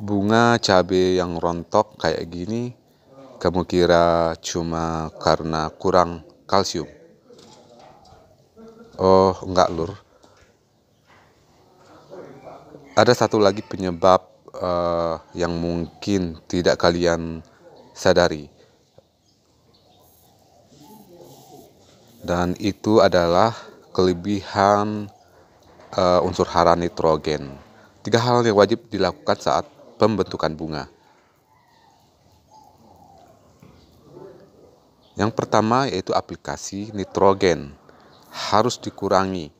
bunga cabai yang rontok kayak gini kamu kira cuma karena kurang kalsium oh enggak lur ada satu lagi penyebab uh, yang mungkin tidak kalian sadari dan itu adalah kelebihan uh, unsur hara nitrogen tiga hal yang wajib dilakukan saat pembentukan bunga. Yang pertama yaitu aplikasi nitrogen harus dikurangi.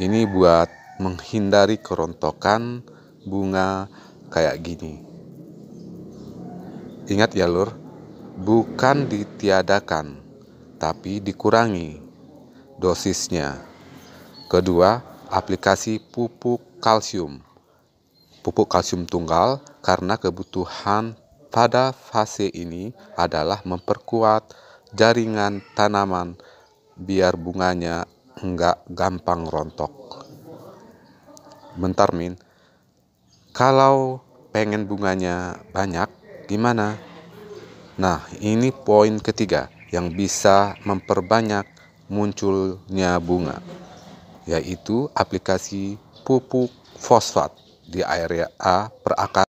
Ini buat menghindari kerontokan bunga kayak gini. Ingat ya lur, bukan ditiadakan, tapi dikurangi dosisnya. Kedua, aplikasi pupuk kalsium pupuk kalsium tunggal karena kebutuhan pada fase ini adalah memperkuat jaringan tanaman biar bunganya enggak gampang rontok. Bentar Min, kalau pengen bunganya banyak gimana? Nah ini poin ketiga yang bisa memperbanyak munculnya bunga yaitu aplikasi pupuk fosfat di area A perakar